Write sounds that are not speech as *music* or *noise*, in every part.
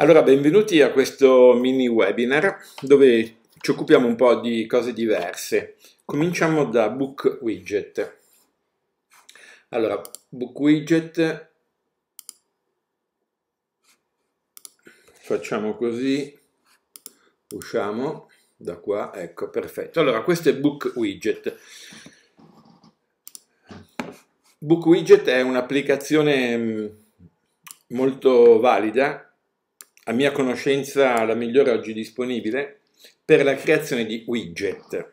Allora, benvenuti a questo mini webinar dove ci occupiamo un po' di cose diverse. Cominciamo da Book Widget. Allora, Book Widget, facciamo così, usciamo da qua, ecco, perfetto. Allora, questo è Book Widget. Book Widget è un'applicazione mm, molto valida a mia conoscenza la migliore oggi disponibile, per la creazione di widget.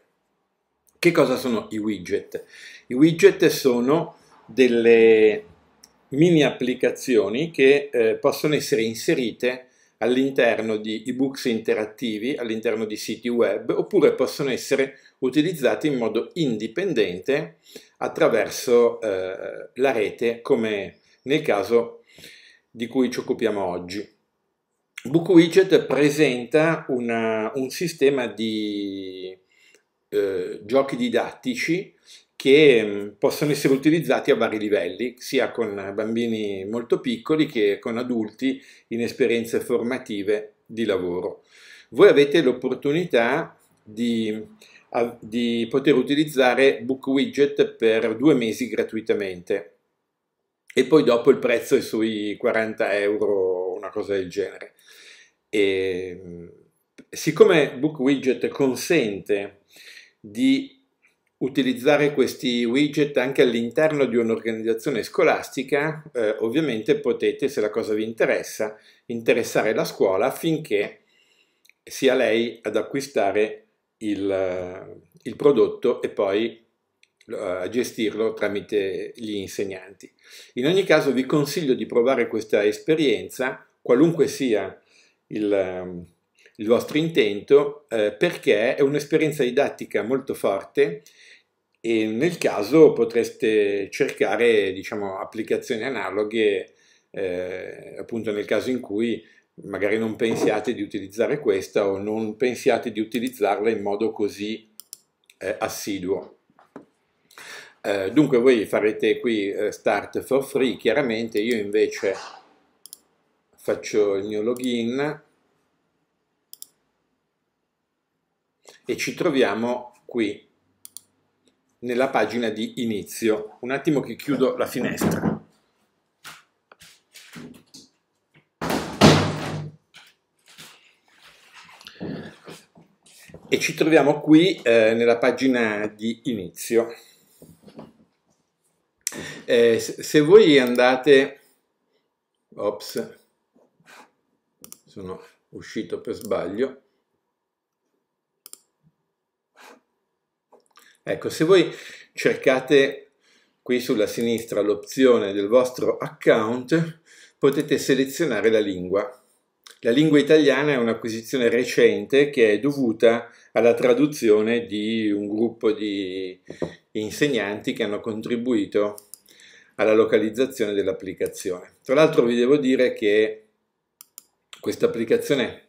Che cosa sono i widget? I widget sono delle mini applicazioni che eh, possono essere inserite all'interno di ebooks interattivi, all'interno di siti web, oppure possono essere utilizzate in modo indipendente attraverso eh, la rete, come nel caso di cui ci occupiamo oggi. Book Widget presenta una, un sistema di eh, giochi didattici che mm, possono essere utilizzati a vari livelli, sia con bambini molto piccoli che con adulti in esperienze formative di lavoro. Voi avete l'opportunità di, di poter utilizzare Book Widget per due mesi gratuitamente e poi dopo il prezzo è sui 40 euro una cosa del genere. E, siccome Book Widget consente di utilizzare questi widget anche all'interno di un'organizzazione scolastica, eh, ovviamente potete, se la cosa vi interessa, interessare la scuola affinché sia lei ad acquistare il, eh, il prodotto e poi eh, a gestirlo tramite gli insegnanti. In ogni caso vi consiglio di provare questa esperienza qualunque sia il, ehm, il vostro intento, eh, perché è un'esperienza didattica molto forte e nel caso potreste cercare diciamo, applicazioni analoghe eh, appunto nel caso in cui magari non pensiate di utilizzare questa o non pensiate di utilizzarla in modo così eh, assiduo. Eh, dunque voi farete qui eh, Start for Free, chiaramente io invece faccio il mio login e ci troviamo qui nella pagina di inizio. Un attimo che chiudo la finestra. E ci troviamo qui eh, nella pagina di inizio. Eh, se voi andate... Ops, sono uscito per sbaglio. Ecco, se voi cercate qui sulla sinistra l'opzione del vostro account, potete selezionare la lingua. La lingua italiana è un'acquisizione recente che è dovuta alla traduzione di un gruppo di insegnanti che hanno contribuito alla localizzazione dell'applicazione. Tra l'altro vi devo dire che questa applicazione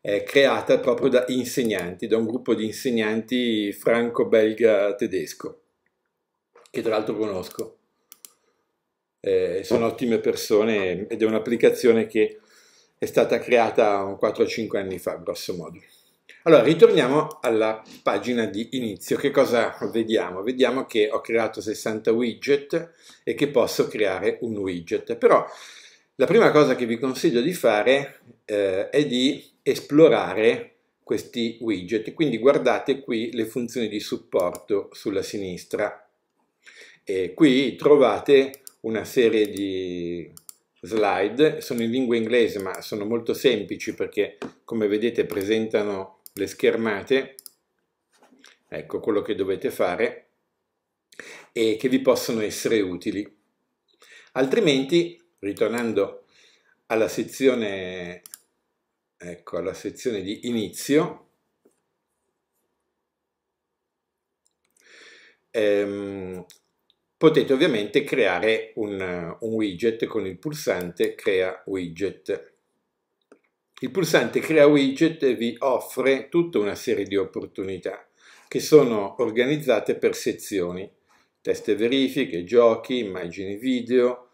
è creata proprio da insegnanti, da un gruppo di insegnanti franco-belga-tedesco, che tra l'altro conosco. Eh, sono ottime persone ed è un'applicazione che è stata creata 4-5 anni fa, grosso modo. Allora, ritorniamo alla pagina di inizio. Che cosa vediamo? Vediamo che ho creato 60 widget e che posso creare un widget. Però la prima cosa che vi consiglio di fare eh, è di esplorare questi widget, quindi guardate qui le funzioni di supporto sulla sinistra. E qui trovate una serie di slide, sono in lingua inglese ma sono molto semplici perché come vedete presentano le schermate, ecco quello che dovete fare e che vi possono essere utili. Altrimenti ritornando alla sezione, ecco, alla sezione di inizio, ehm, potete ovviamente creare un, un widget con il pulsante crea widget. Il pulsante Crea Widget vi offre tutta una serie di opportunità che sono organizzate per sezioni, test e verifiche, giochi, immagini video,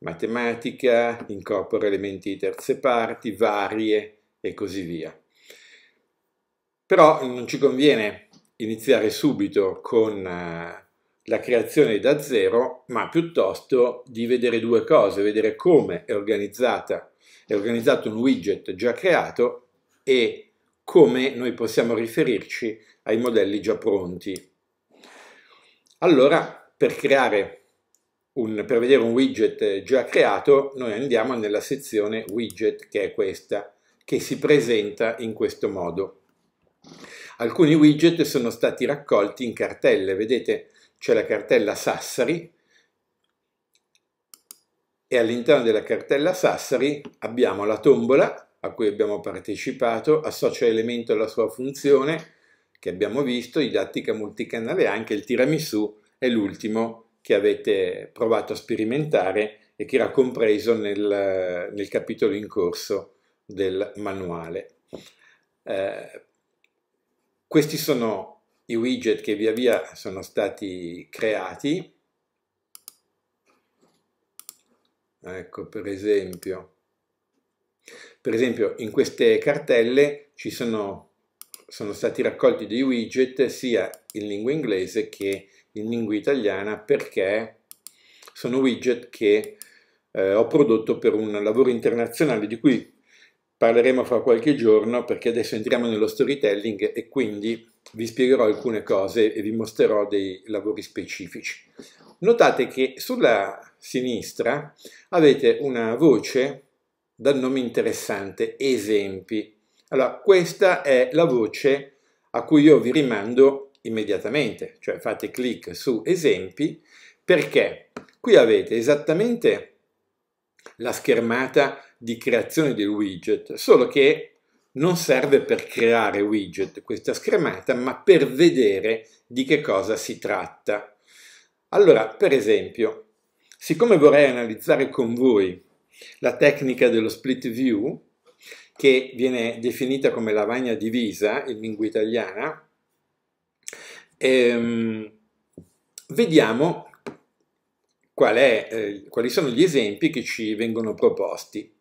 matematica, incorpora elementi di terze parti, varie e così via. Però non ci conviene iniziare subito con eh, la creazione da zero, ma piuttosto di vedere due cose, vedere come è, è organizzato un widget già creato e come noi possiamo riferirci ai modelli già pronti. Allora, per creare un, per vedere un widget già creato, noi andiamo nella sezione widget che è questa, che si presenta in questo modo. Alcuni widget sono stati raccolti in cartelle, vedete c'è la cartella Sassari e all'interno della cartella Sassari abbiamo la tombola a cui abbiamo partecipato, associa elemento alla sua funzione che abbiamo visto, didattica multicanale anche il tiramisù è l'ultimo che avete provato a sperimentare e che era compreso nel, nel capitolo in corso del manuale. Eh, questi sono i widget che via via sono stati creati. Ecco, per esempio, per esempio in queste cartelle ci sono, sono stati raccolti dei widget sia in lingua inglese che in lingua italiana perché sono widget che eh, ho prodotto per un lavoro internazionale di cui parleremo fra qualche giorno perché adesso entriamo nello storytelling e quindi vi spiegherò alcune cose e vi mostrerò dei lavori specifici. Notate che sulla sinistra avete una voce dal nome interessante, esempi. Allora, questa è la voce a cui io vi rimando immediatamente, cioè fate clic su esempi perché qui avete esattamente la schermata di creazione del widget, solo che non serve per creare widget questa schermata, ma per vedere di che cosa si tratta. Allora, per esempio, siccome vorrei analizzare con voi la tecnica dello split view, che viene definita come lavagna divisa in lingua italiana, ehm, vediamo qual è, eh, quali sono gli esempi che ci vengono proposti.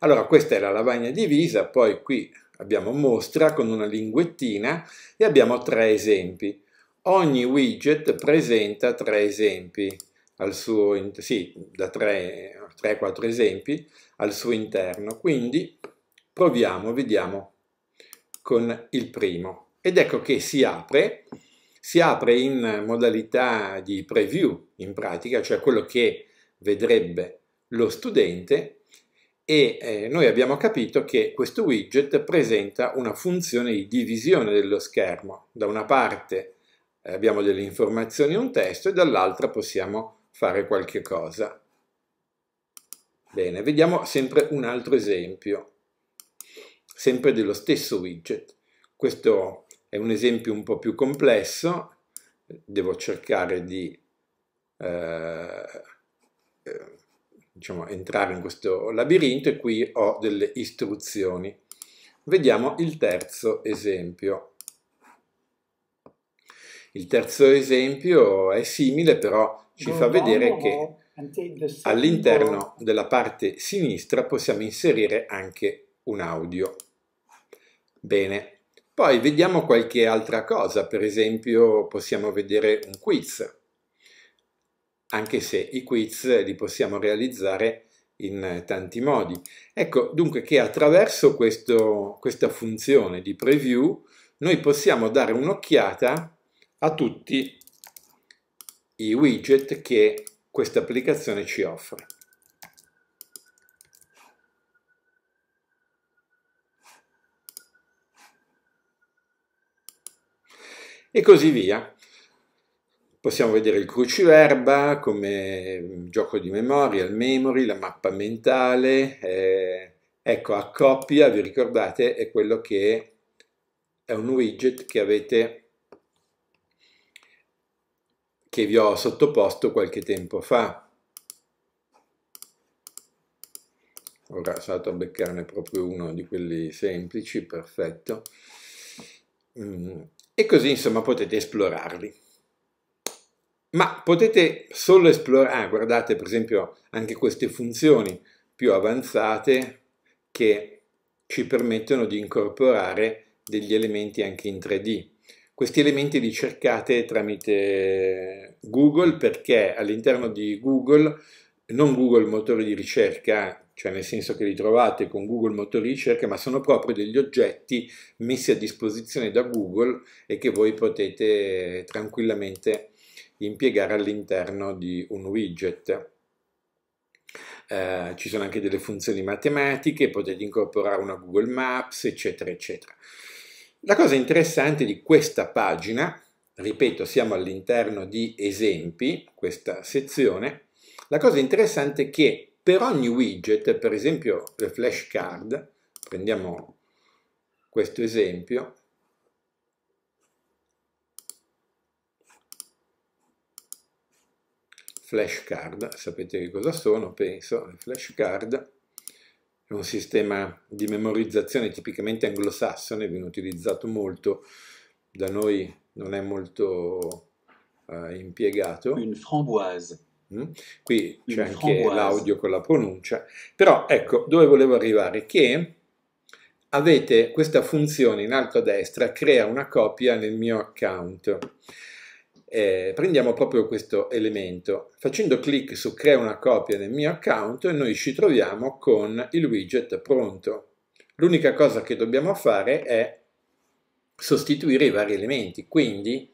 Allora, questa è la lavagna divisa, poi qui abbiamo mostra con una linguettina e abbiamo tre esempi. Ogni widget presenta tre esempi al suo sì, da 3-4 esempi al suo interno. Quindi proviamo, vediamo con il primo. Ed ecco che si apre si apre in modalità di preview in pratica, cioè quello che vedrebbe lo studente e eh, noi abbiamo capito che questo widget presenta una funzione di divisione dello schermo. Da una parte eh, abbiamo delle informazioni un testo e dall'altra possiamo fare qualche cosa. Bene, vediamo sempre un altro esempio, sempre dello stesso widget. Questo è un esempio un po' più complesso, devo cercare di eh, eh, diciamo, entrare in questo labirinto e qui ho delle istruzioni. Vediamo il terzo esempio. Il terzo esempio è simile, però ci fa vedere che all'interno della parte sinistra possiamo inserire anche un audio. Bene, poi vediamo qualche altra cosa, per esempio possiamo vedere un quiz, anche se i quiz li possiamo realizzare in tanti modi. Ecco dunque che attraverso questo, questa funzione di preview noi possiamo dare un'occhiata a tutti i widget che questa applicazione ci offre. e così via. Possiamo vedere il cruciverba come gioco di memoria, il memory, la mappa mentale. Eh, ecco, a coppia, vi ricordate, è quello che è un widget che avete che vi ho sottoposto qualche tempo fa. Ora è stato a beccarne proprio uno di quelli semplici, perfetto. Mm e così insomma potete esplorarli. Ma potete solo esplorare, guardate per esempio anche queste funzioni più avanzate che ci permettono di incorporare degli elementi anche in 3D. Questi elementi li cercate tramite Google perché all'interno di Google non Google motore di ricerca, cioè nel senso che li trovate con Google motore di ricerca, ma sono proprio degli oggetti messi a disposizione da Google e che voi potete tranquillamente impiegare all'interno di un widget. Eh, ci sono anche delle funzioni matematiche, potete incorporare una Google Maps, eccetera, eccetera. La cosa interessante di questa pagina, ripeto, siamo all'interno di esempi, questa sezione, la cosa interessante è che per ogni widget, per esempio le flashcard, prendiamo questo esempio, flashcard, sapete che cosa sono, penso, le flashcard è un sistema di memorizzazione tipicamente anglosassone, viene utilizzato molto, da noi non è molto eh, impiegato. Une framboise. Mm? Qui c'è anche l'audio con la pronuncia, però ecco dove volevo arrivare, che avete questa funzione in alto a destra, crea una copia nel mio account. Eh, prendiamo proprio questo elemento, facendo clic su crea una copia nel mio account e noi ci troviamo con il widget pronto. L'unica cosa che dobbiamo fare è sostituire i vari elementi, quindi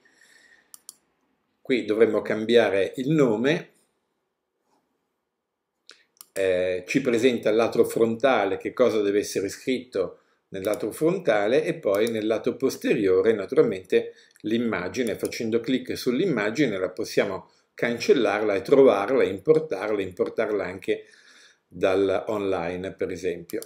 qui dovremmo cambiare il nome eh, ci presenta il lato frontale, che cosa deve essere scritto nel lato frontale e poi nel lato posteriore naturalmente l'immagine, facendo clic sull'immagine la possiamo cancellarla e trovarla, importarla, importarla anche dall'online per esempio.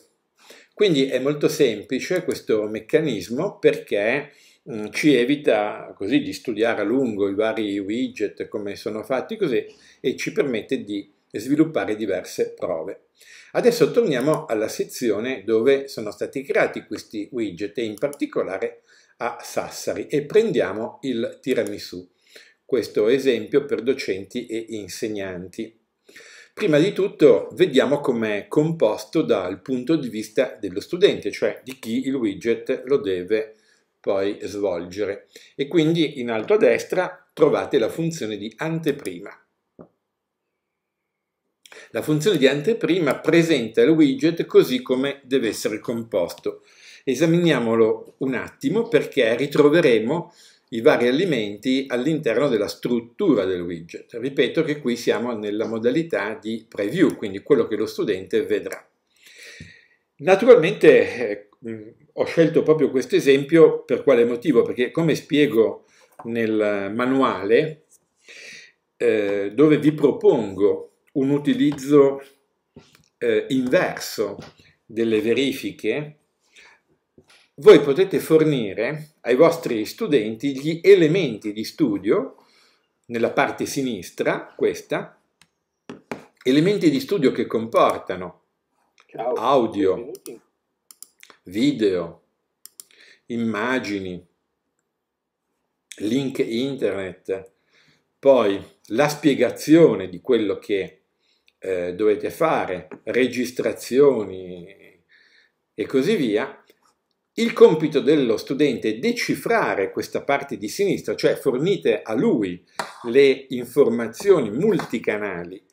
Quindi è molto semplice questo meccanismo perché mm, ci evita così di studiare a lungo i vari widget come sono fatti così e ci permette di e sviluppare diverse prove. Adesso torniamo alla sezione dove sono stati creati questi widget e in particolare a Sassari e prendiamo il tiramisù, questo esempio per docenti e insegnanti. Prima di tutto vediamo com'è composto dal punto di vista dello studente, cioè di chi il widget lo deve poi svolgere. E quindi in alto a destra trovate la funzione di anteprima la funzione di anteprima presenta il widget così come deve essere composto. Esaminiamolo un attimo perché ritroveremo i vari elementi all'interno della struttura del widget. Ripeto che qui siamo nella modalità di preview, quindi quello che lo studente vedrà. Naturalmente eh, ho scelto proprio questo esempio per quale motivo? Perché come spiego nel manuale eh, dove vi propongo un utilizzo eh, inverso delle verifiche, voi potete fornire ai vostri studenti gli elementi di studio, nella parte sinistra, questa, elementi di studio che comportano Ciao. audio, video, immagini, link internet, poi la spiegazione di quello che eh, dovete fare, registrazioni e così via, il compito dello studente è decifrare questa parte di sinistra, cioè fornite a lui le informazioni multicanali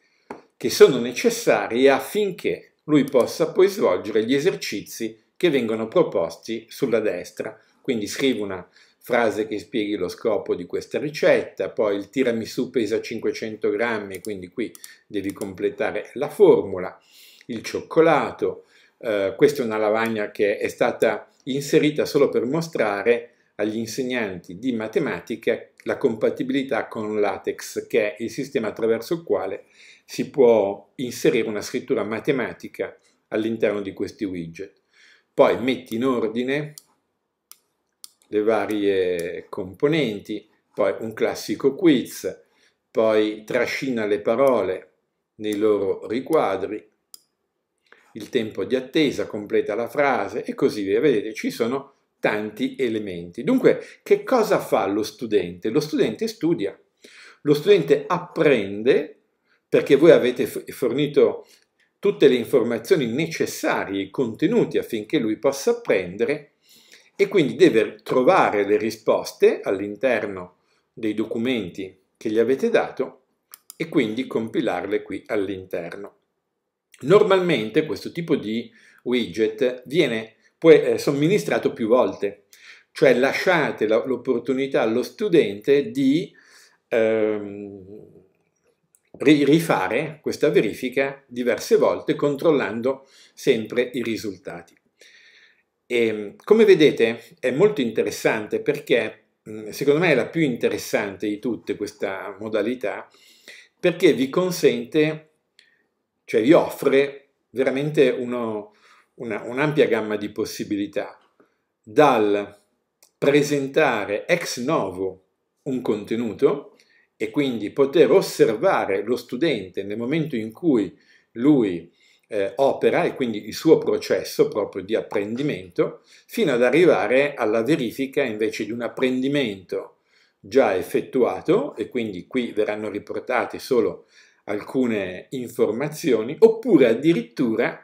che sono necessarie affinché lui possa poi svolgere gli esercizi che vengono proposti sulla destra. Quindi scrivo una frase che spieghi lo scopo di questa ricetta, poi il tiramisù pesa 500 grammi, quindi qui devi completare la formula, il cioccolato, eh, questa è una lavagna che è stata inserita solo per mostrare agli insegnanti di matematica la compatibilità con latex, che è il sistema attraverso il quale si può inserire una scrittura matematica all'interno di questi widget. Poi metti in ordine le varie componenti, poi un classico quiz, poi trascina le parole nei loro riquadri, il tempo di attesa completa la frase e così via. Vedete, ci sono tanti elementi. Dunque, che cosa fa lo studente? Lo studente studia, lo studente apprende perché voi avete fornito tutte le informazioni necessarie, i contenuti affinché lui possa apprendere e quindi deve trovare le risposte all'interno dei documenti che gli avete dato e quindi compilarle qui all'interno. Normalmente questo tipo di widget viene poi eh, somministrato più volte, cioè lasciate l'opportunità allo studente di ehm, rifare questa verifica diverse volte controllando sempre i risultati. E, ehm, come vedete è molto interessante perché mm, secondo me è la più interessante di tutte questa modalità perché vi consente, cioè vi offre veramente un'ampia gamma di possibilità dal presentare ex novo un contenuto e quindi poter osservare lo studente nel momento in cui lui eh, opera e quindi il suo processo proprio di apprendimento, fino ad arrivare alla verifica invece di un apprendimento già effettuato e quindi qui verranno riportate solo alcune informazioni, oppure addirittura,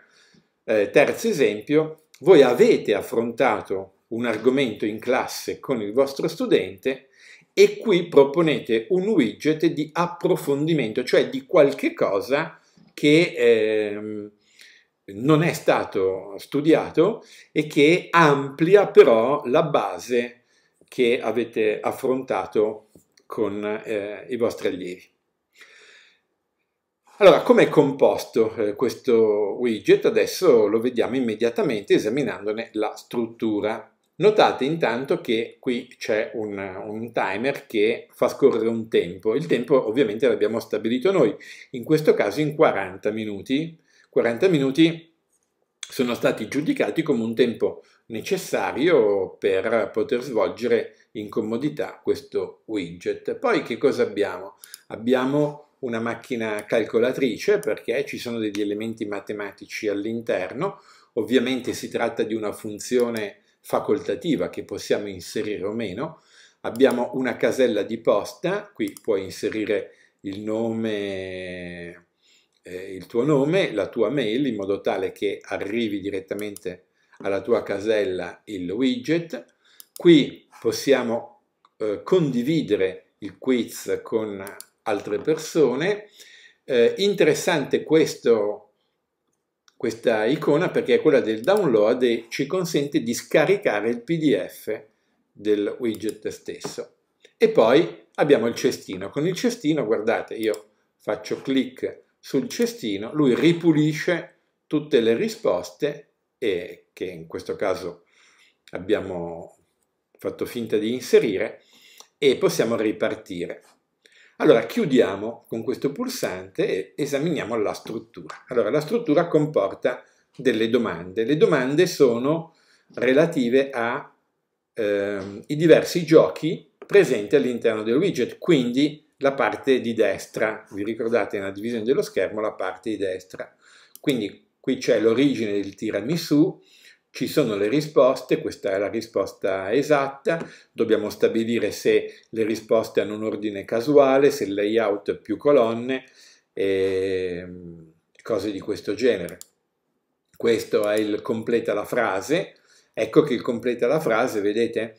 eh, terzo esempio, voi avete affrontato un argomento in classe con il vostro studente e qui proponete un widget di approfondimento, cioè di qualche cosa che che eh, non è stato studiato e che amplia però la base che avete affrontato con eh, i vostri allievi. Allora, com'è composto eh, questo widget? Adesso lo vediamo immediatamente esaminandone la struttura. Notate intanto che qui c'è un, un, timer che fa scorrere un tempo. Il tempo ovviamente l'abbiamo stabilito noi, in questo caso in 40 minuti. 40 minuti sono stati giudicati come un tempo necessario per poter svolgere in comodità questo widget. Poi che cosa abbiamo? Abbiamo una macchina calcolatrice perché ci sono degli elementi matematici all'interno. Ovviamente si tratta di una funzione facoltativa che possiamo inserire o meno. Abbiamo una casella di posta, qui puoi inserire il nome, eh, il tuo nome, la tua mail, in modo tale che arrivi direttamente alla tua casella il widget. Qui possiamo eh, condividere il quiz con altre persone. Eh, interessante questo questa icona perché è quella del download e ci consente di scaricare il pdf del widget stesso. E poi abbiamo il cestino. Con il cestino, guardate, io faccio clic sul cestino, lui ripulisce tutte le risposte e che in questo caso abbiamo fatto finta di inserire e possiamo ripartire. Allora chiudiamo con questo pulsante e esaminiamo la struttura. Allora la struttura comporta delle domande. Le domande sono relative ai eh, diversi giochi presenti all'interno del widget, quindi la parte di destra, vi ricordate nella divisione dello schermo la parte di destra. Quindi qui c'è l'origine del tiramisù, ci sono le risposte, questa è la risposta esatta, dobbiamo stabilire se le risposte hanno un ordine casuale, se il layout più colonne e ehm, cose di questo genere. Questo è il completa la frase, ecco che il completa la frase, vedete,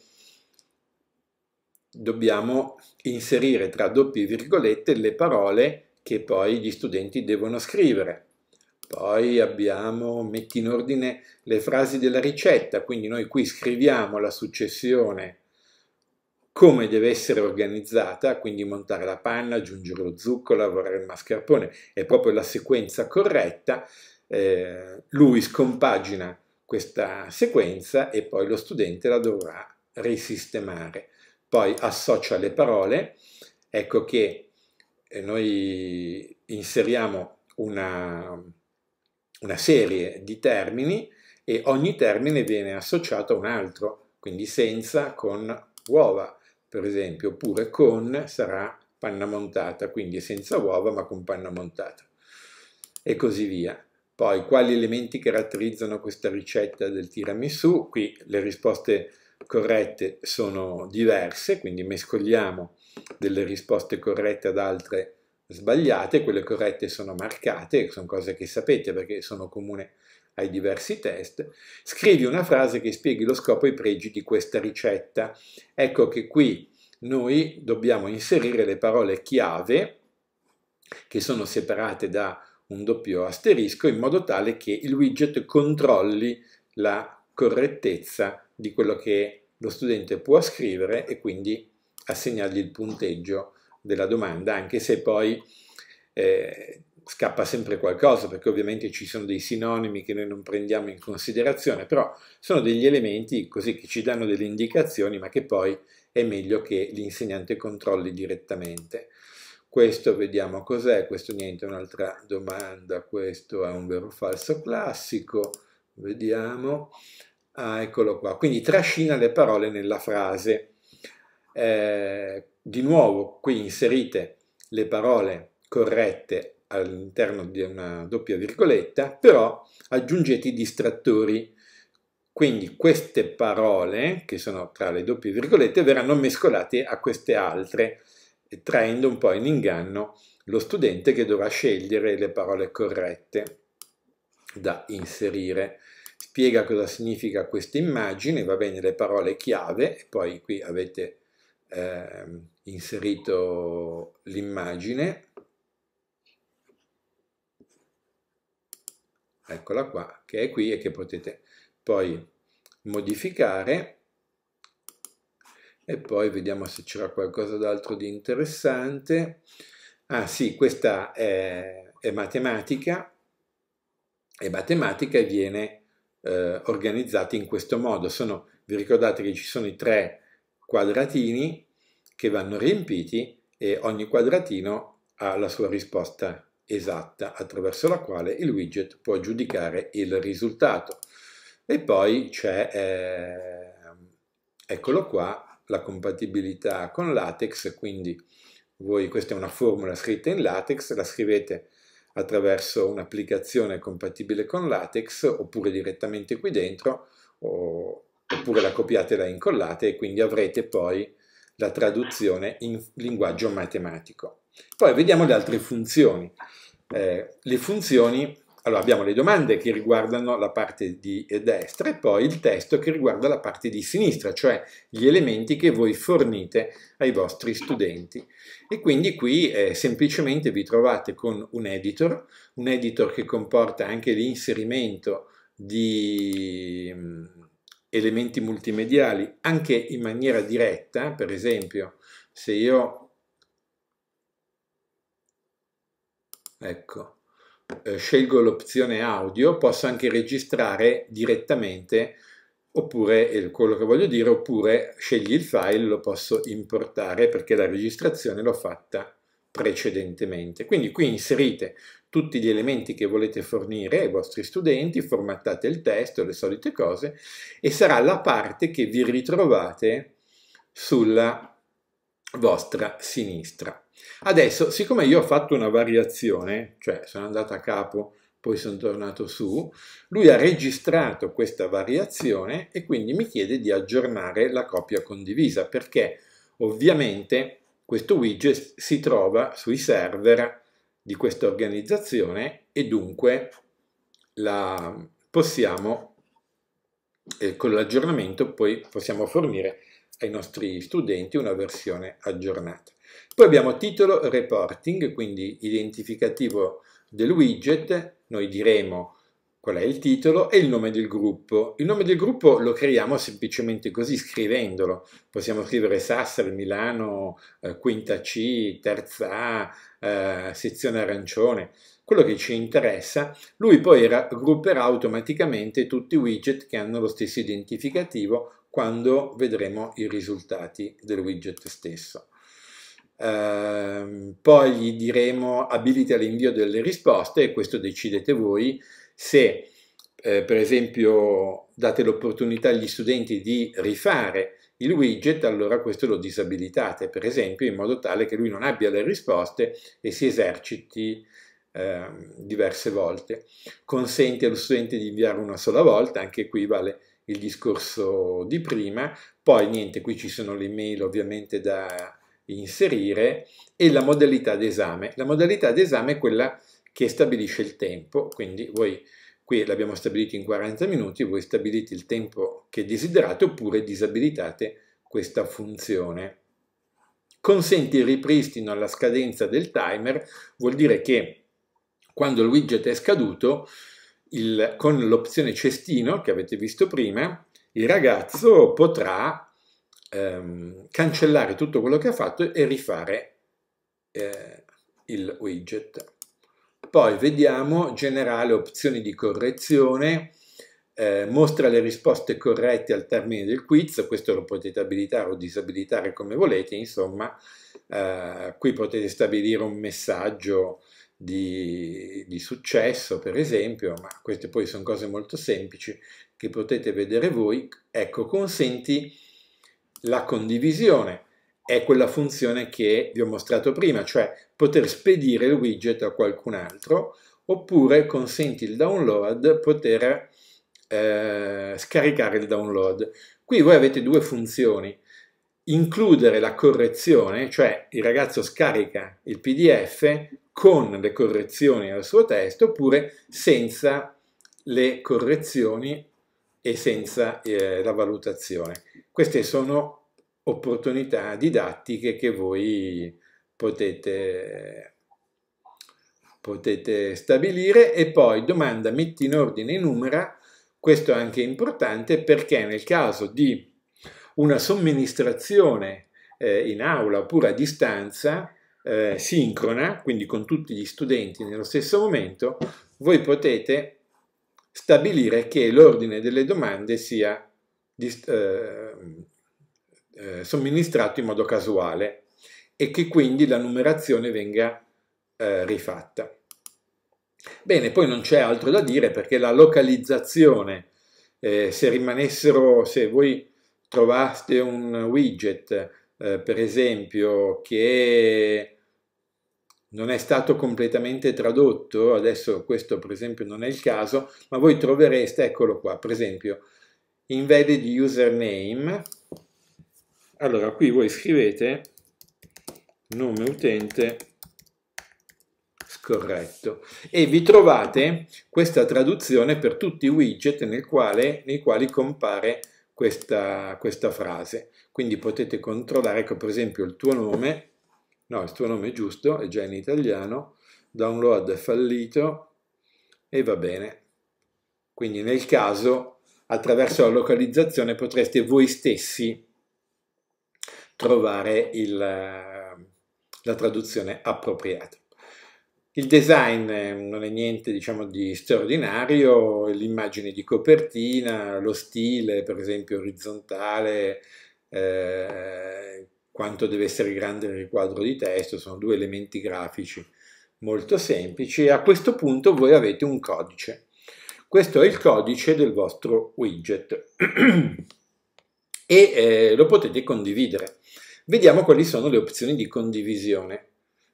dobbiamo inserire tra doppie virgolette le parole che poi gli studenti devono scrivere. Poi abbiamo, metti in ordine le frasi della ricetta, quindi noi qui scriviamo la successione come deve essere organizzata, quindi montare la panna, aggiungere lo zucchero, lavorare il mascarpone, è proprio la sequenza corretta, eh, lui scompagina questa sequenza e poi lo studente la dovrà risistemare. Poi associa le parole, ecco che eh, noi inseriamo una, una serie di termini e ogni termine viene associato a un altro, quindi senza con uova, per esempio, oppure con sarà panna montata, quindi senza uova ma con panna montata, e così via. Poi quali elementi caratterizzano questa ricetta del tiramisù? Qui le risposte corrette sono diverse, quindi mescoliamo delle risposte corrette ad altre risposte, sbagliate, quelle corrette sono marcate, sono cose che sapete perché sono comune ai diversi test, scrivi una frase che spieghi lo scopo e i pregi di questa ricetta. Ecco che qui noi dobbiamo inserire le parole chiave che sono separate da un doppio asterisco in modo tale che il widget controlli la correttezza di quello che lo studente può scrivere e quindi assegnargli il punteggio della domanda, anche se poi eh, scappa sempre qualcosa, perché ovviamente ci sono dei sinonimi che noi non prendiamo in considerazione, però sono degli elementi così che ci danno delle indicazioni, ma che poi è meglio che l'insegnante controlli direttamente. Questo vediamo cos'è, questo niente, un'altra domanda, questo è un vero o falso classico, vediamo, ah eccolo qua, quindi trascina le parole nella frase. Eh, di nuovo qui inserite le parole corrette all'interno di una doppia virgoletta, però aggiungete i distrattori. Quindi queste parole, che sono tra le doppie virgolette, verranno mescolate a queste altre, traendo un po' in inganno lo studente che dovrà scegliere le parole corrette da inserire. Spiega cosa significa questa immagine, va bene le parole chiave, poi qui avete... Ehm, inserito l'immagine, eccola qua, che è qui e che potete poi modificare e poi vediamo se c'era qualcosa d'altro di interessante. Ah sì, questa è, è matematica, è matematica e viene eh, organizzata in questo modo. Sono, vi ricordate che ci sono i tre quadratini che vanno riempiti e ogni quadratino ha la sua risposta esatta attraverso la quale il widget può giudicare il risultato. E poi c'è, eh, eccolo qua, la compatibilità con latex, quindi voi, questa è una formula scritta in latex, la scrivete attraverso un'applicazione compatibile con latex oppure direttamente qui dentro o, oppure la copiate e la incollate e quindi avrete poi la traduzione in linguaggio matematico. Poi vediamo le altre funzioni. Eh, le funzioni, allora abbiamo le domande che riguardano la parte di destra e poi il testo che riguarda la parte di sinistra, cioè gli elementi che voi fornite ai vostri studenti. E quindi qui eh, semplicemente vi trovate con un editor, un editor che comporta anche l'inserimento di mm, elementi multimediali, anche in maniera diretta, per esempio, se io, ecco, eh, scelgo l'opzione audio, posso anche registrare direttamente oppure quello che voglio dire, oppure scegli il file, lo posso importare perché la registrazione l'ho fatta precedentemente. Quindi qui inserite tutti gli elementi che volete fornire ai vostri studenti, formattate il testo, le solite cose, e sarà la parte che vi ritrovate sulla vostra sinistra. Adesso, siccome io ho fatto una variazione, cioè sono andato a capo, poi sono tornato su, lui ha registrato questa variazione e quindi mi chiede di aggiornare la copia condivisa, perché ovviamente questo widget si trova sui server di questa organizzazione e dunque la possiamo, eh, con l'aggiornamento poi possiamo fornire ai nostri studenti una versione aggiornata. Poi abbiamo titolo reporting, quindi identificativo del widget, noi diremo qual è il titolo e il nome del gruppo. Il nome del gruppo lo creiamo semplicemente così scrivendolo. Possiamo scrivere Sassar, Milano, eh, Quinta C, Terza A, eh, sezione arancione, quello che ci interessa. Lui poi raggrupperà automaticamente tutti i widget che hanno lo stesso identificativo quando vedremo i risultati del widget stesso. Eh, poi gli diremo abilita l'invio delle risposte e questo decidete voi se eh, per esempio date l'opportunità agli studenti di rifare il widget, allora questo lo disabilitate, per esempio, in modo tale che lui non abbia le risposte e si eserciti eh, diverse volte. Consente allo studente di inviare una sola volta, anche qui vale il discorso di prima, poi niente, qui ci sono le mail ovviamente da inserire e la modalità d'esame. La modalità d'esame è quella che stabilisce il tempo, quindi voi qui l'abbiamo stabilito in 40 minuti, voi stabilite il tempo che desiderate oppure disabilitate questa funzione. Consente il ripristino alla scadenza del timer, vuol dire che quando il widget è scaduto, il, con l'opzione cestino che avete visto prima, il ragazzo potrà ehm, cancellare tutto quello che ha fatto e rifare eh, il widget. Poi vediamo generale opzioni di correzione, eh, mostra le risposte corrette al termine del quiz, questo lo potete abilitare o disabilitare come volete, insomma, eh, qui potete stabilire un messaggio di, di, successo, per esempio, ma queste poi sono cose molto semplici che potete vedere voi, ecco, consenti la condivisione è quella funzione che vi ho mostrato prima, cioè poter spedire il widget a qualcun altro oppure consenti il download, poter eh, scaricare il download. Qui voi avete due funzioni, includere la correzione, cioè il ragazzo scarica il PDF con le correzioni al suo testo oppure senza le correzioni e senza eh, la valutazione. Queste sono opportunità didattiche che voi potete, potete stabilire e poi domanda metti in ordine i numeri questo è anche importante perché nel caso di una somministrazione eh, in aula oppure a distanza eh, sincrona, quindi con tutti gli studenti nello stesso momento, voi potete stabilire che l'ordine delle domande sia eh, eh, somministrato in modo casuale e che quindi la numerazione venga eh, rifatta. Bene, poi non c'è altro da dire perché la localizzazione, eh, se rimanessero, se voi trovaste un widget, eh, per esempio, che non è stato completamente tradotto, adesso questo per esempio non è il caso, ma voi trovereste, eccolo qua, per esempio, invalid username, allora qui voi scrivete nome utente scorretto e vi trovate questa traduzione per tutti i widget nel quale, nei quali compare questa, questa frase. Quindi potete controllare, ecco per esempio il tuo nome, no il tuo nome è giusto, è già in italiano, download fallito e va bene. Quindi nel caso attraverso la localizzazione potreste voi stessi trovare il, eh, la traduzione appropriata. Il design eh, non è niente diciamo, di straordinario, l'immagine di copertina, lo stile per esempio orizzontale, eh, quanto deve essere grande il riquadro di testo, sono due elementi grafici molto semplici a questo punto voi avete un codice. Questo è il codice del vostro widget. *clears throat* e eh, lo potete condividere. Vediamo quali sono le opzioni di condivisione.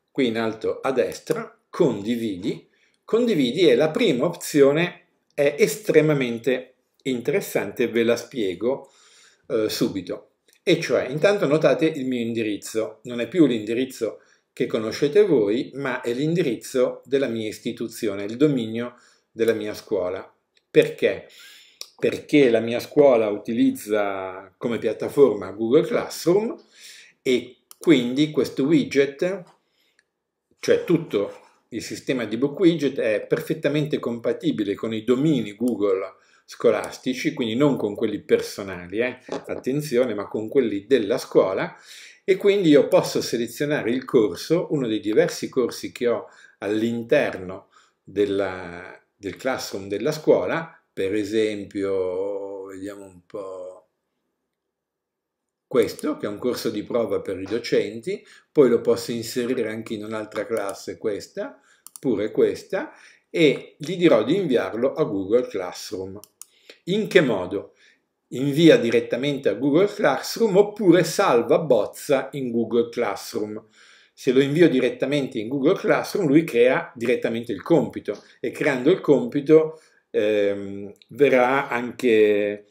Qui in alto a destra, condividi. Condividi è la prima opzione, è estremamente interessante, ve la spiego eh, subito. E cioè, intanto notate il mio indirizzo, non è più l'indirizzo che conoscete voi, ma è l'indirizzo della mia istituzione, il dominio della mia scuola. Perché? Perché? perché la mia scuola utilizza come piattaforma Google Classroom e quindi questo widget, cioè tutto il sistema di Book Widget è perfettamente compatibile con i domini Google scolastici, quindi non con quelli personali, eh, attenzione, ma con quelli della scuola e quindi io posso selezionare il corso, uno dei diversi corsi che ho all'interno del classroom della scuola, per esempio, vediamo un po', questo, che è un corso di prova per i docenti, poi lo posso inserire anche in un'altra classe, questa, pure questa, e gli dirò di inviarlo a Google Classroom. In che modo? Invia direttamente a Google Classroom oppure salva bozza in Google Classroom. Se lo invio direttamente in Google Classroom, lui crea direttamente il compito e creando il compito ehm, verrà anche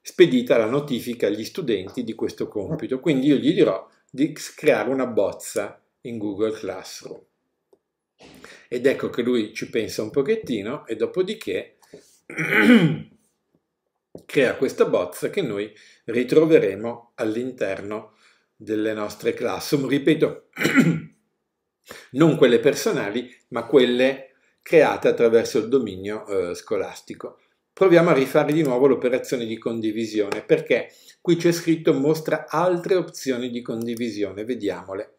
spedita la notifica agli studenti di questo compito. Quindi io gli dirò di creare una bozza in Google Classroom. Ed ecco che lui ci pensa un pochettino e dopodiché *clears throat* crea questa bozza che noi ritroveremo all'interno delle nostre classroom. Ripeto, *clears throat* non quelle personali, ma quelle create attraverso il dominio eh, scolastico. Proviamo a rifare di nuovo l'operazione di condivisione perché qui c'è scritto mostra altre opzioni di condivisione, vediamole.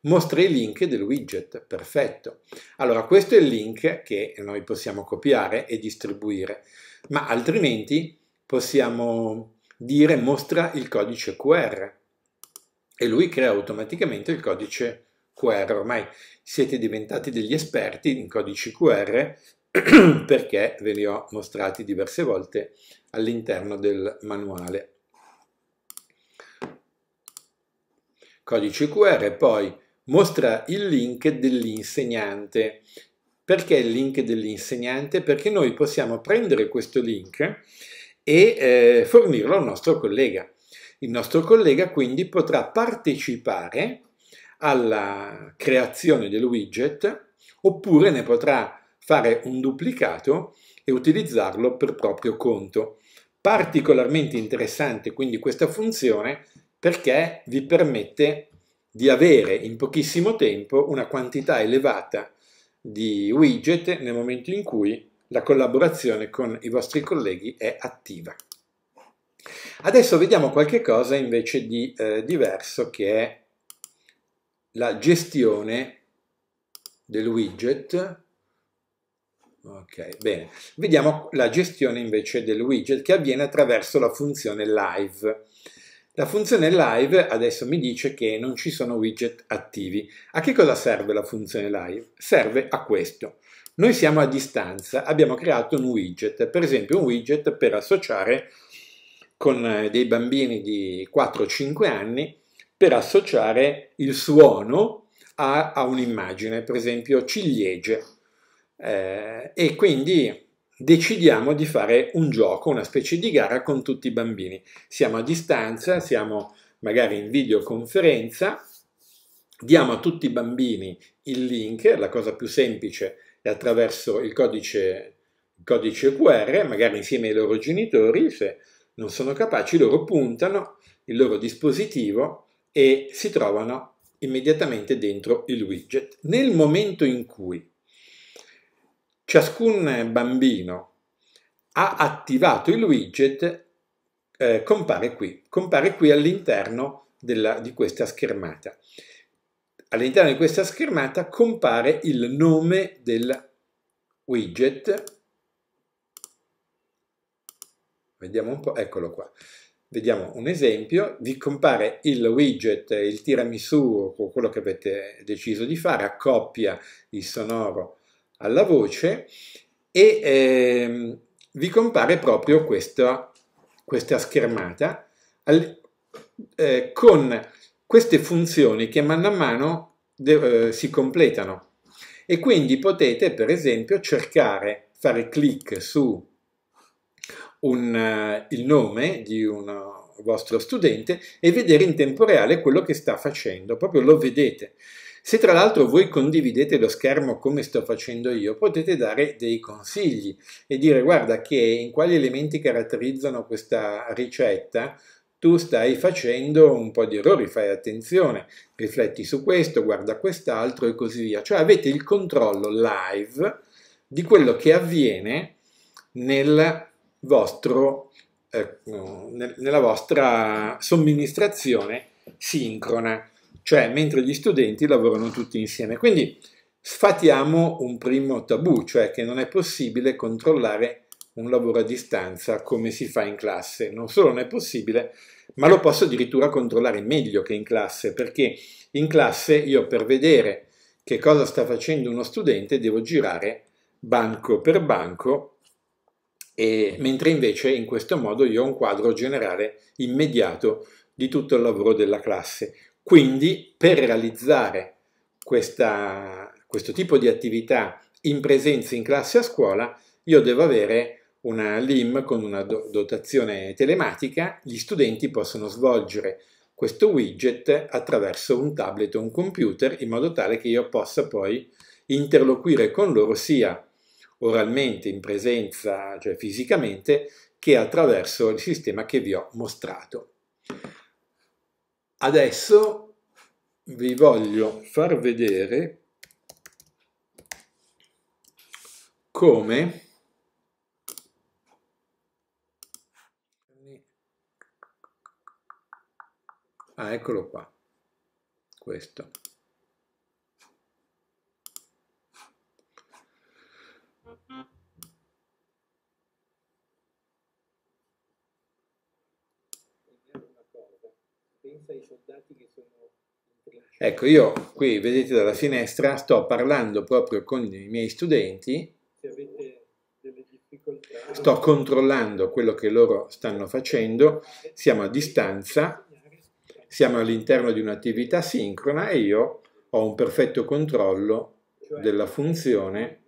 Mostra i link del widget, perfetto. Allora questo è il link che noi possiamo copiare e distribuire, ma altrimenti possiamo dire mostra il codice QR e lui crea automaticamente il codice QR. Ormai siete diventati degli esperti in codici QR *clears throat* perché ve li ho mostrati diverse volte all'interno del manuale. Codice QR poi mostra il link dell'insegnante. Perché il link dell'insegnante? Perché noi possiamo prendere questo link e eh, fornirlo al nostro collega. Il nostro collega quindi potrà partecipare alla creazione del widget oppure ne potrà fare un duplicato e utilizzarlo per proprio conto. Particolarmente interessante quindi questa funzione perché vi permette di avere in pochissimo tempo una quantità elevata di widget nel momento in cui la collaborazione con i vostri colleghi è attiva. Adesso vediamo qualche cosa invece di eh, diverso che è la gestione del widget. Ok, bene. Vediamo la gestione invece del widget che avviene attraverso la funzione live. La funzione live adesso mi dice che non ci sono widget attivi. A che cosa serve la funzione live? Serve a questo. Noi siamo a distanza, abbiamo creato un widget, per esempio un widget per associare con eh, dei bambini di 4-5 anni per associare il suono a, a un'immagine, per esempio ciliegie. Eh, e quindi decidiamo di fare un gioco, una specie di gara con tutti i bambini. Siamo a distanza, siamo magari in videoconferenza, diamo a tutti i bambini il link, la cosa più semplice è attraverso il codice, il codice QR, magari insieme ai loro genitori, se non sono capaci, loro puntano il loro dispositivo e si trovano immediatamente dentro il widget. Nel momento in cui ciascun bambino ha attivato il widget, eh, compare qui, compare qui all'interno di questa schermata. All'interno di questa schermata compare il nome del widget. Vediamo un po', eccolo qua. Vediamo un esempio, vi compare il widget, il tiramisù o quello che avete deciso di fare, accoppia il sonoro alla voce e ehm, vi compare proprio questa, questa schermata al, eh, con queste funzioni che mano a mano eh, si completano e quindi potete per esempio cercare, fare clic su un, eh, il nome di un eh, vostro studente e vedere in tempo reale quello che sta facendo, proprio lo vedete. Se tra l'altro voi condividete lo schermo come sto facendo io, potete dare dei consigli e dire guarda che in quali elementi caratterizzano questa ricetta tu stai facendo un po' di errori, fai attenzione, rifletti su questo, guarda quest'altro e così via. Cioè avete il controllo live di quello che avviene nel vostro, eh, nella vostra somministrazione sincrona, cioè mentre gli studenti lavorano tutti insieme. Quindi sfatiamo un primo tabù, cioè che non è possibile controllare un lavoro a distanza come si fa in classe. Non solo non è possibile, ma lo posso addirittura controllare meglio che in classe, perché in classe io per vedere che cosa sta facendo uno studente devo girare banco per banco e, mentre invece in questo modo io ho un quadro generale immediato di tutto il lavoro della classe. Quindi per realizzare questa, questo tipo di attività in presenza in classe a scuola, io devo avere una LIM con una dotazione telematica, gli studenti possono svolgere questo widget attraverso un tablet o un computer in modo tale che io possa poi interloquire con loro sia oralmente, in presenza, cioè fisicamente, che attraverso il sistema che vi ho mostrato. Adesso vi voglio far vedere come Ah, eccolo qua, questo. pensa ai soldati che sono Ecco, io qui vedete dalla finestra sto parlando proprio con i miei studenti. Se avete delle difficoltà. Sto controllando quello che loro stanno facendo, siamo a distanza, siamo all'interno di un'attività sincrona e io ho un perfetto controllo cioè, della funzione,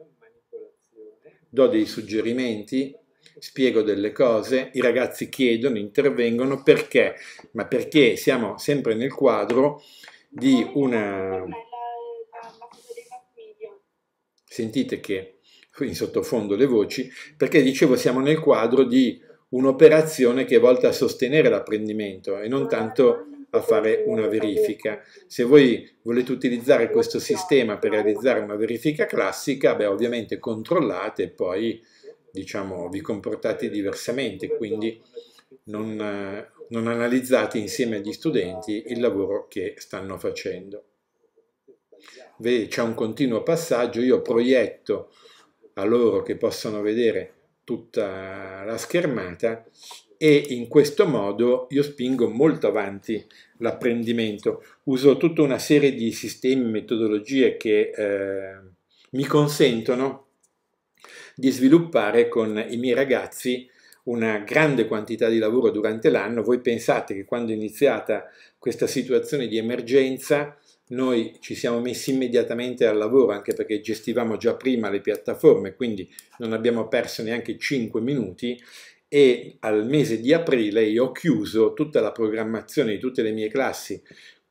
do dei suggerimenti spiego delle cose, i ragazzi chiedono, intervengono perché? Ma perché siamo sempre nel quadro di una... Sentite che in sottofondo le voci, perché dicevo siamo nel quadro di un'operazione che è volta a sostenere l'apprendimento e non tanto a fare una verifica. Se voi volete utilizzare questo sistema per realizzare una verifica classica, beh ovviamente controllate e poi diciamo, vi comportate diversamente, quindi non, non analizzate insieme agli studenti il lavoro che stanno facendo. C'è un continuo passaggio, io proietto a loro che possono vedere tutta la schermata e in questo modo io spingo molto avanti l'apprendimento. Uso tutta una serie di sistemi, metodologie che eh, mi consentono di sviluppare con i miei ragazzi una grande quantità di lavoro durante l'anno. Voi pensate che quando è iniziata questa situazione di emergenza, noi ci siamo messi immediatamente al lavoro anche perché gestivamo già prima le piattaforme, quindi non abbiamo perso neanche 5 minuti e al mese di aprile io ho chiuso tutta la programmazione di tutte le mie classi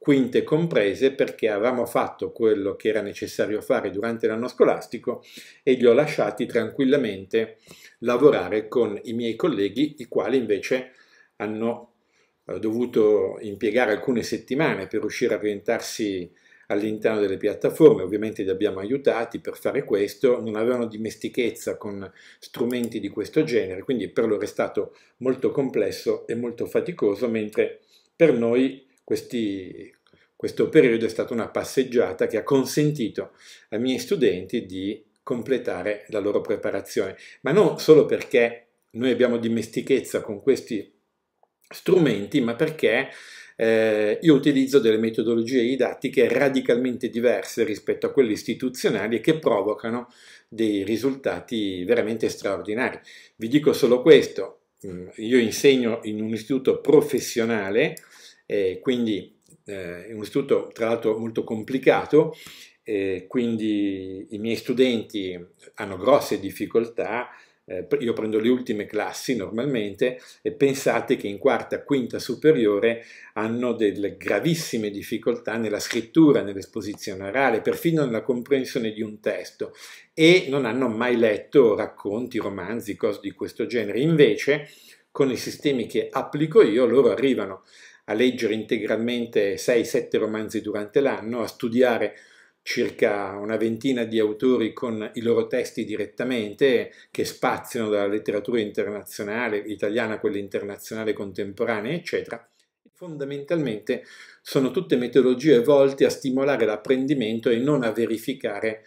quinte comprese perché avevamo fatto quello che era necessario fare durante l'anno scolastico e li ho lasciati tranquillamente lavorare con i miei colleghi, i quali invece hanno eh, dovuto impiegare alcune settimane per riuscire a orientarsi all'interno delle piattaforme, ovviamente li abbiamo aiutati per fare questo, non avevano dimestichezza con strumenti di questo genere, quindi per loro è stato molto complesso e molto faticoso, mentre per noi questi, questo periodo è stata una passeggiata che ha consentito ai miei studenti di completare la loro preparazione, ma non solo perché noi abbiamo dimestichezza con questi strumenti, ma perché eh, io utilizzo delle metodologie didattiche radicalmente diverse rispetto a quelle istituzionali e che provocano dei risultati veramente straordinari. Vi dico solo questo, mm, io insegno in un istituto professionale, eh, quindi eh, è un istituto tra l'altro molto complicato, eh, quindi i miei studenti hanno grosse difficoltà, eh, io prendo le ultime classi normalmente e pensate che in quarta, quinta superiore hanno delle gravissime difficoltà nella scrittura, nell'esposizione orale, perfino nella comprensione di un testo e non hanno mai letto racconti, romanzi, cose di questo genere. Invece con i sistemi che applico io loro arrivano a leggere integralmente 6-7 romanzi durante l'anno, a studiare circa una ventina di autori con i loro testi direttamente, che spaziano dalla letteratura internazionale, italiana, quella internazionale contemporanea, eccetera. Fondamentalmente sono tutte metodologie volte a stimolare l'apprendimento e non a verificare,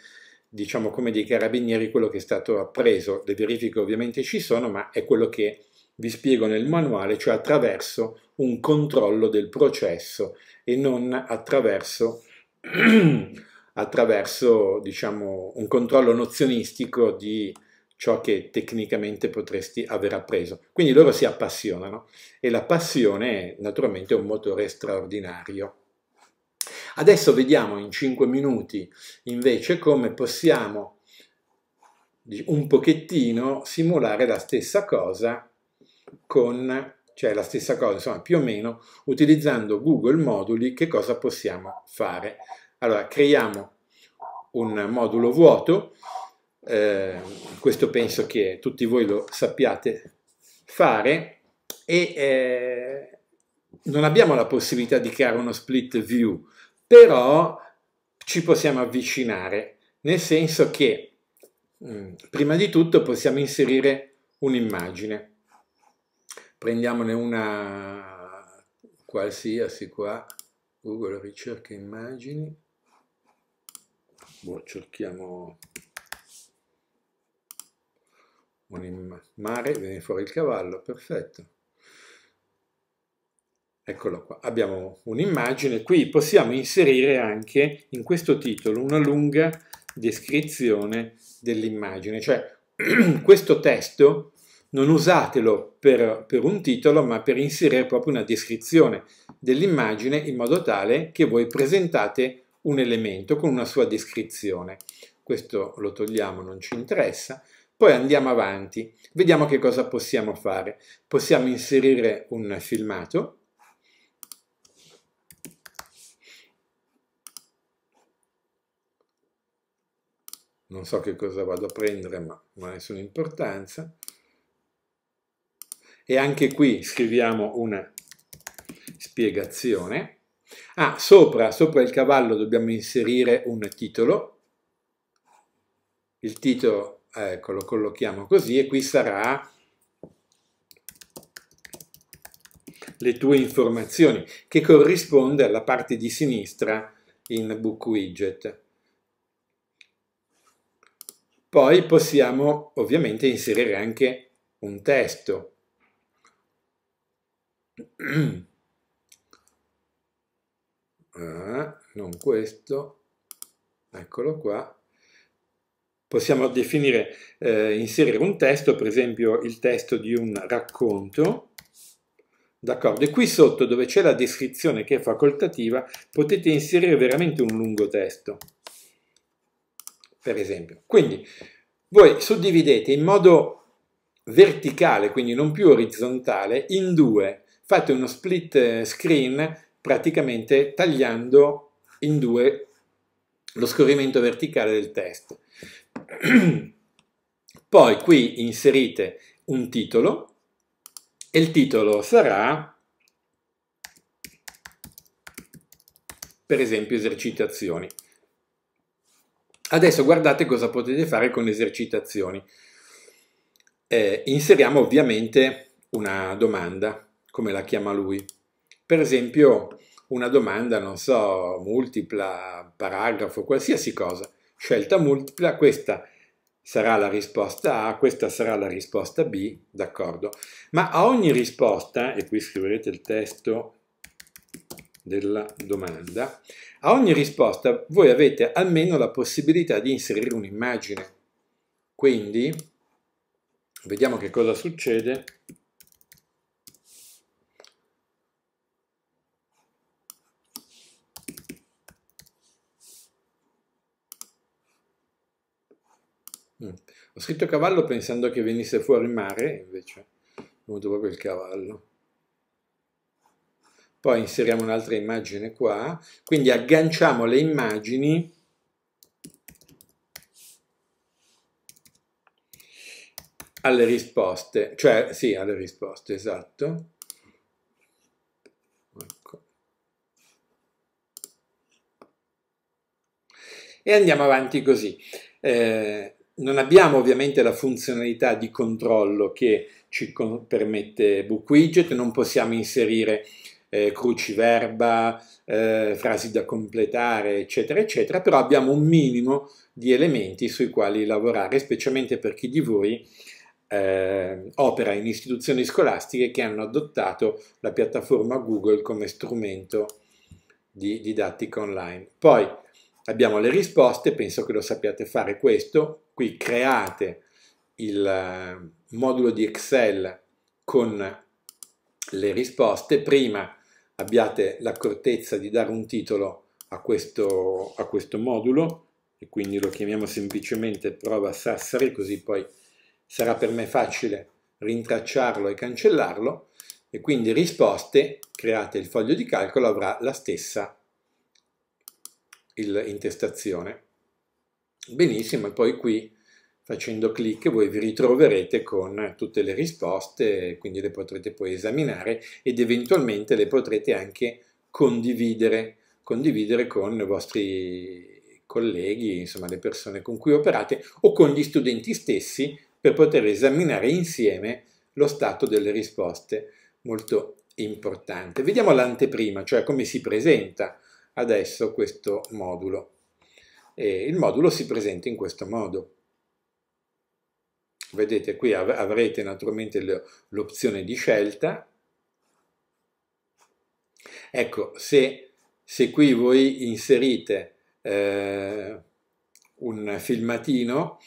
diciamo come dei carabinieri, quello che è stato appreso. Le verifiche ovviamente ci sono, ma è quello che vi spiego nel manuale, cioè attraverso un controllo del processo e non attraverso, *clears throat* attraverso diciamo, un controllo nozionistico di ciò che tecnicamente potresti aver appreso. Quindi loro si appassionano e la passione è naturalmente un motore straordinario. Adesso vediamo in 5 minuti invece come possiamo un pochettino simulare la stessa cosa con, cioè la stessa cosa, insomma, più o meno utilizzando Google Moduli che cosa possiamo fare. Allora, creiamo un modulo vuoto, eh, questo penso che tutti voi lo sappiate fare, e eh, non abbiamo la possibilità di creare uno split view, però ci possiamo avvicinare, nel senso che mh, mm, prima di tutto possiamo inserire un'immagine prendiamone una qualsiasi qua, Google ricerca immagini, boh, cerchiamo un mare, viene fuori il cavallo, perfetto. Eccolo qua, abbiamo un'immagine, qui possiamo inserire anche in questo titolo una lunga descrizione dell'immagine, cioè *clears throat* questo testo non usatelo per, per, un titolo, ma per inserire proprio una descrizione dell'immagine in modo tale che voi presentate un elemento con una sua descrizione. Questo lo togliamo, non ci interessa. Poi andiamo avanti, vediamo che cosa possiamo fare. Possiamo inserire un filmato. Non so che cosa vado a prendere, ma non ha nessuna importanza e anche qui scriviamo una spiegazione. Ah, sopra, sopra il cavallo dobbiamo inserire un titolo. Il titolo, ecco, lo collochiamo così e qui sarà le tue informazioni, che corrisponde alla parte di sinistra in Book Widget. Poi possiamo ovviamente inserire anche un testo *clears throat* ah, non questo, eccolo qua. Possiamo definire, eh, inserire un testo, per esempio il testo di un racconto, D'accordo, e qui sotto dove c'è la descrizione che è facoltativa potete inserire veramente un lungo testo, per esempio. Quindi voi suddividete in modo verticale, quindi non più orizzontale, in due fate uno split eh, screen praticamente tagliando in due lo scorrimento verticale del testo. *clears throat* Poi qui inserite un titolo e il titolo sarà per esempio esercitazioni. Adesso guardate cosa potete fare con esercitazioni. Eh, inseriamo ovviamente una domanda come la chiama lui. Per esempio, una domanda, non so, multipla, paragrafo, qualsiasi cosa, scelta multipla, questa sarà la risposta A, questa sarà la risposta B, d'accordo? Ma a ogni risposta, e qui scriverete il testo della domanda, a ogni risposta voi avete almeno la possibilità di inserire un'immagine. Quindi, vediamo che cosa succede Ho scritto cavallo pensando che venisse fuori mare, invece è venuto proprio il cavallo. Poi inseriamo un'altra immagine qua, quindi agganciamo le immagini alle risposte, cioè sì, alle risposte, esatto. Ecco. E andiamo avanti così. Eh, non abbiamo ovviamente la funzionalità di controllo che ci permette BookWidget, non possiamo inserire eh, cruciverba, eh, frasi da completare, eccetera, eccetera, però abbiamo un minimo di elementi sui quali lavorare, specialmente per chi di voi eh, opera in istituzioni scolastiche che hanno adottato la piattaforma Google come strumento di didattica online. Poi abbiamo le risposte, penso che lo sappiate fare questo, Qui create il eh, modulo di Excel con le risposte, prima abbiate l'accortezza di dare un titolo a questo, a questo modulo e quindi lo chiamiamo semplicemente prova Sassari così poi sarà per me facile rintracciarlo e cancellarlo e quindi risposte create il foglio di calcolo avrà la stessa intestazione. Benissimo, e poi qui facendo clic voi vi ritroverete con tutte le risposte, quindi le potrete poi esaminare ed eventualmente le potrete anche condividere, condividere con i vostri colleghi, insomma le persone con cui operate o con gli studenti stessi per poter esaminare insieme lo stato delle risposte, molto importante. Vediamo l'anteprima, cioè come si presenta adesso questo modulo e il modulo si presenta in questo modo. Vedete qui av avrete naturalmente l'opzione di scelta. Ecco, se, se qui voi inserite eh, un filmatino,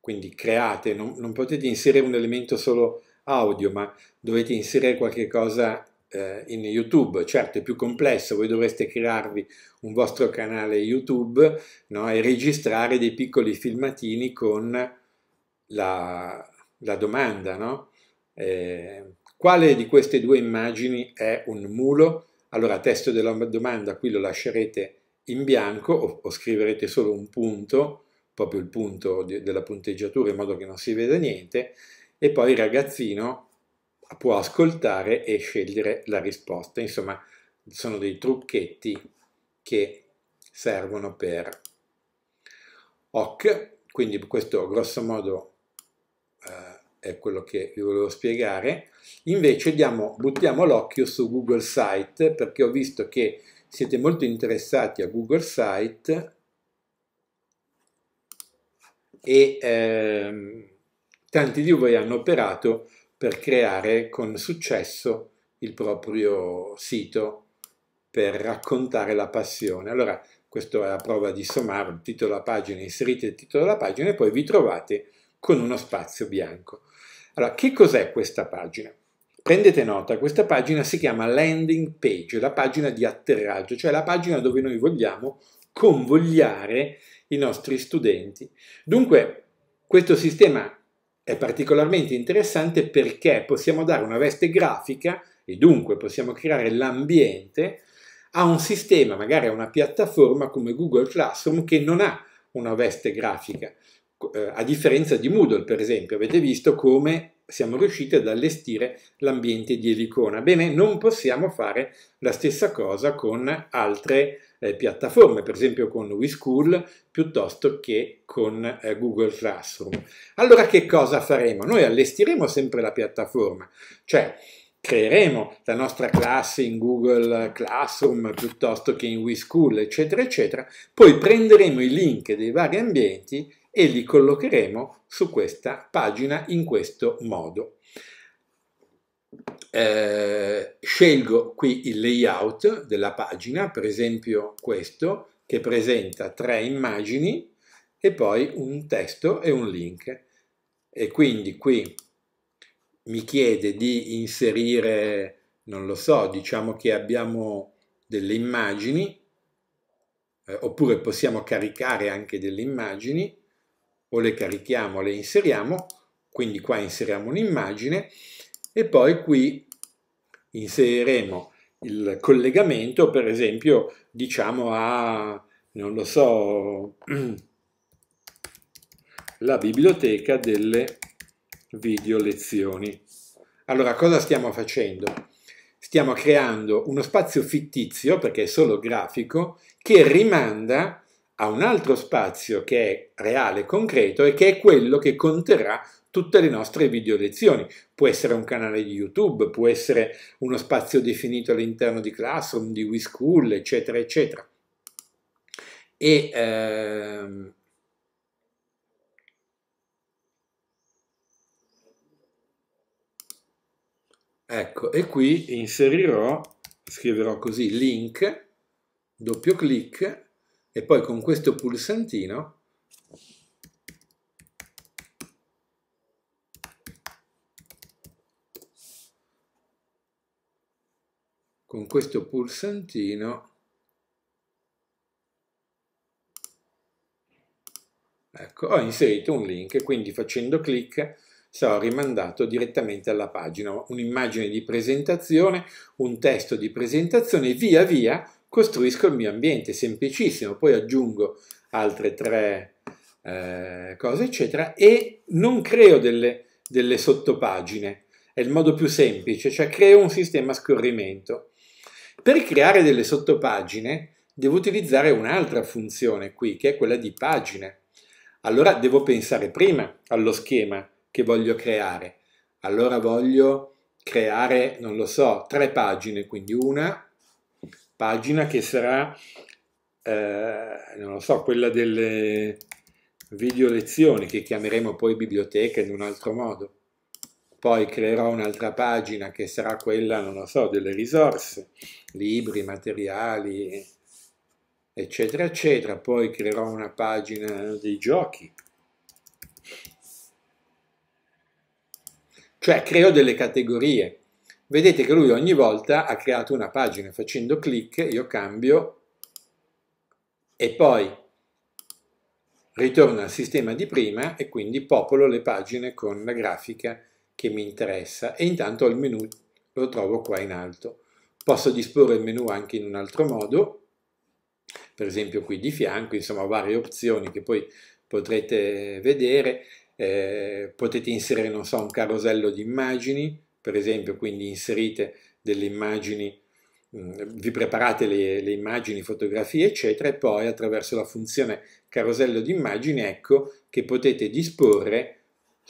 quindi create, non, non potete inserire un elemento solo audio, ma dovete inserire qualche cosa eh, in YouTube. Certo è più complesso, voi dovreste crearvi un vostro canale YouTube no? e registrare dei piccoli filmatini con la, la domanda, no? eh, quale di queste due immagini è un mulo? Allora, testo della domanda qui lo lascerete in bianco o, o scriverete solo un punto, proprio il punto di, della punteggiatura in modo che non si veda niente, e poi ragazzino può ascoltare e scegliere la risposta. Insomma, sono dei trucchetti che servono per OC, quindi questo grosso modo eh, è quello che vi volevo spiegare. Invece diamo, buttiamo l'occhio su Google Site perché ho visto che siete molto interessati a Google Site e eh, tanti di voi hanno operato per creare con successo il proprio sito per raccontare la passione. Allora, questa è la prova di sommare il titolo della pagina, inserite il titolo della pagina e poi vi trovate con uno spazio bianco. Allora, che cos'è questa pagina? Prendete nota, questa pagina si chiama landing page, la pagina di atterraggio, cioè la pagina dove noi vogliamo convogliare i nostri studenti. Dunque, questo sistema è particolarmente interessante perché possiamo dare una veste grafica e dunque possiamo creare l'ambiente a un sistema, magari a una piattaforma come Google Classroom che non ha una veste grafica, eh, a differenza di Moodle per esempio. Avete visto come siamo riusciti ad allestire l'ambiente di Elicona. Bene, non possiamo fare la stessa cosa con altre eh, piattaforme, per esempio con WeSchool piuttosto che con eh, Google Classroom. Allora che cosa faremo? Noi allestiremo sempre la piattaforma, cioè creeremo la nostra classe in Google Classroom piuttosto che in WeSchool, eccetera, eccetera, poi prenderemo i link dei vari ambienti e li collocheremo su questa pagina in questo modo eh, scelgo qui il layout della pagina, per esempio questo, che presenta tre immagini e poi un testo e un link. E quindi qui mi chiede di inserire, non lo so, diciamo che abbiamo delle immagini, eh, oppure possiamo caricare anche delle immagini, o le carichiamo, le inseriamo, quindi qua inseriamo un'immagine, e poi qui inseriremo il collegamento, per esempio, diciamo a, non lo so, *clears throat* la biblioteca delle video lezioni. Allora, cosa stiamo facendo? Stiamo creando uno spazio fittizio, perché è solo grafico, che rimanda a un altro spazio che è reale, concreto e che è quello che conterrà tutte le nostre video lezioni. Può essere un canale di YouTube, può essere uno spazio definito all'interno di Classroom, di WeSchool, eccetera, eccetera. E, ehm, ecco, e qui inserirò, scriverò così, link, doppio clic, e poi con questo pulsantino con questo pulsantino ecco, ho inserito un link quindi facendo clic sarò rimandato direttamente alla pagina, un'immagine di presentazione, un testo di presentazione, via via costruisco il mio ambiente, semplicissimo, poi aggiungo altre tre eh, cose eccetera e non creo delle, delle sottopagine, è il modo più semplice, cioè creo un sistema scorrimento per creare delle sottopagine devo utilizzare un'altra funzione qui, che è quella di pagine. Allora devo pensare prima allo schema che voglio creare. Allora voglio creare, non lo so, tre pagine, quindi una pagina che sarà, eh, non lo so, quella delle video lezioni, che chiameremo poi biblioteca in un altro modo poi creerò un'altra pagina che sarà quella, non lo so, delle risorse, libri, materiali, eccetera, eccetera, poi creerò una pagina dei giochi. Cioè creo delle categorie. Vedete che lui ogni volta ha creato una pagina, facendo clic io cambio e poi ritorno al sistema di prima e quindi popolo le pagine con la grafica che mi interessa e intanto il menu lo trovo qua in alto. Posso disporre il menu anche in un altro modo, per esempio qui di fianco, insomma varie opzioni che poi potrete vedere, eh, potete inserire, non so, un carosello di immagini, per esempio, quindi inserite delle immagini, mh, mm, vi preparate le, le immagini, fotografie, eccetera, e poi attraverso la funzione carosello di immagini, ecco che potete disporre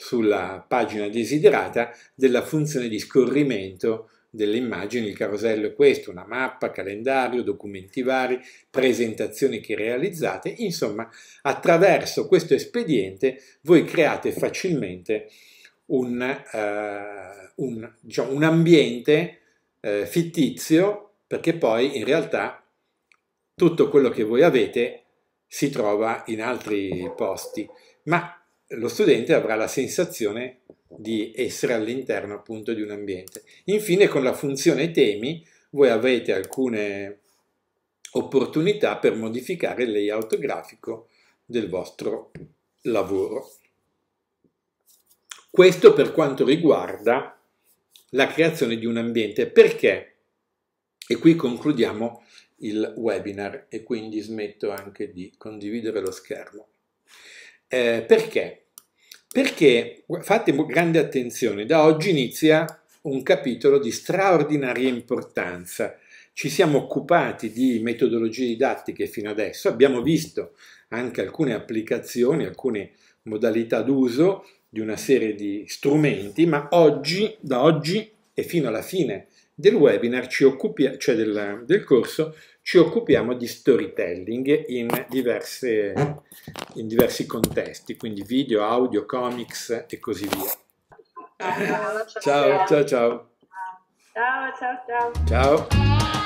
sulla pagina desiderata della funzione di scorrimento delle immagini, il carosello è questo, una mappa, calendario, documenti vari, presentazioni che realizzate, insomma attraverso questo espediente voi create facilmente un, eh, un, diciamo, un ambiente eh, fittizio perché poi in realtà tutto quello che voi avete si trova in altri posti, ma lo studente avrà la sensazione di essere all'interno appunto di un ambiente. Infine con la funzione temi voi avete alcune opportunità per modificare il layout grafico del vostro lavoro. Questo per quanto riguarda la creazione di un ambiente. Perché? E qui concludiamo il webinar e quindi smetto anche di condividere lo schermo. Eh, perché? Perché, fate grande attenzione, da oggi inizia un capitolo di straordinaria importanza. Ci siamo occupati di metodologie didattiche fino adesso, abbiamo visto anche alcune applicazioni, alcune modalità d'uso di una serie di strumenti, ma oggi, da oggi e fino alla fine del webinar, occupia, cioè del, del, corso, ci occupiamo di storytelling in, diverse, in, diversi contesti, quindi video, audio, comics e così via. Ciao, ciao, ciao. Ciao, ciao, ciao. Ciao. ciao.